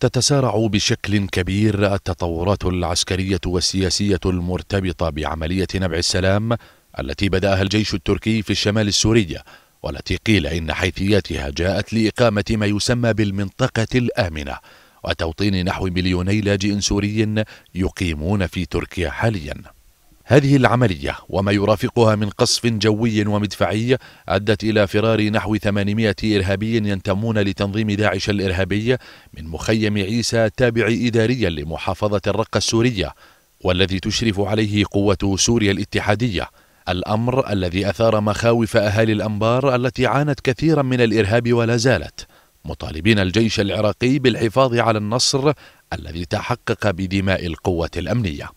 تتسارع بشكل كبير التطورات العسكرية والسياسية المرتبطة بعملية نبع السلام التي بدأها الجيش التركي في الشمال السوري والتي قيل إن حيثياتها جاءت لإقامة ما يسمى بالمنطقة الآمنة وتوطين نحو مليوني لاجئ سوري يقيمون في تركيا حالياً هذه العملية وما يرافقها من قصف جوي ومدفعي أدت إلى فرار نحو 800 إرهابي ينتمون لتنظيم داعش الإرهابي من مخيم عيسى تابع إداريا لمحافظة الرقة السورية والذي تشرف عليه قوة سوريا الاتحادية الأمر الذي أثار مخاوف أهالي الأنبار التي عانت كثيرا من الإرهاب ولا زالت مطالبين الجيش العراقي بالحفاظ على النصر الذي تحقق بدماء القوة الأمنية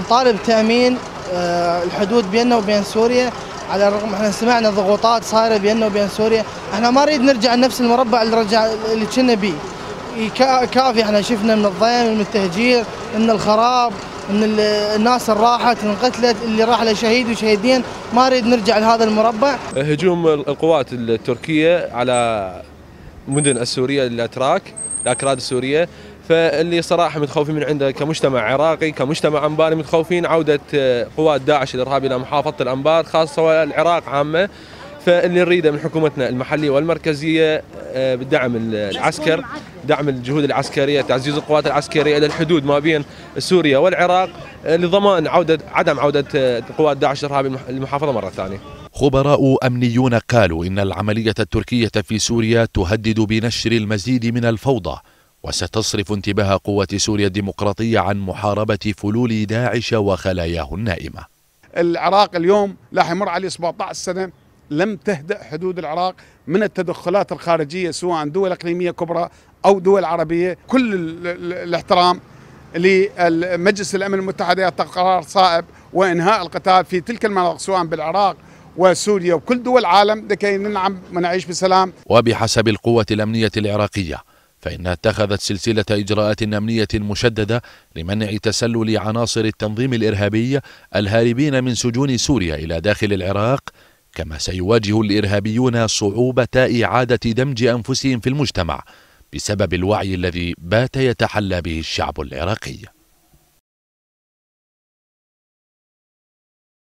نطالب تامين آه، الحدود بيننا وبين سوريا على الرغم احنا سمعنا ضغوطات صايره بيننا وبين سوريا احنا ما نريد نرجع لنفس المربع اللي رجع اللي كنا بيه كافي احنا شفنا من الضيم من التهجير من الخراب من الناس اللي راحت انقتلت اللي راح له شهيد وشهيدين ما نريد نرجع لهذا المربع هجوم القوات التركيه على مدن السوريه الاتراك الاكراد السوريه فاللي صراحه متخوفين من عنده كمجتمع عراقي كمجتمع انباري متخوفين عوده آه، قوات داعش الارهاب الى محافظه الانبار خاصه العراق عامه فاللي نريده من حكومتنا المحليه والمركزيه آه، بدعم العسكر دعم الجهود العسكريه تعزيز القوات العسكريه الى الحدود ما بين سوريا والعراق آه، لضمان عوده عدم عوده قوات داعش الارهابي المحافظه مره ثانيه خبراء امنيون قالوا ان العمليه التركيه في سوريا تهدد بنشر المزيد من الفوضى وستصرف انتباه قوة سوريا الديمقراطية عن محاربة فلول داعش وخلاياه النائمة العراق اليوم راح يمر عليه 17 سنة لم تهدأ حدود العراق من التدخلات الخارجية سواء دول إقليمية كبرى أو دول عربية كل الاحترام لمجلس الأمن المتحد يتخذ قرار صائب وإنهاء القتال في تلك المناطق سواء بالعراق وسوريا وكل دول العالم لكي ننعم ونعيش بسلام وبحسب القوة الأمنية العراقية فإنها اتخذت سلسلة إجراءات أمنية مشددة لمنع تسلل عناصر التنظيم الإرهابي الهاربين من سجون سوريا إلى داخل العراق كما سيواجه الإرهابيون صعوبة إعادة دمج أنفسهم في المجتمع بسبب الوعي الذي بات يتحلى به الشعب العراقي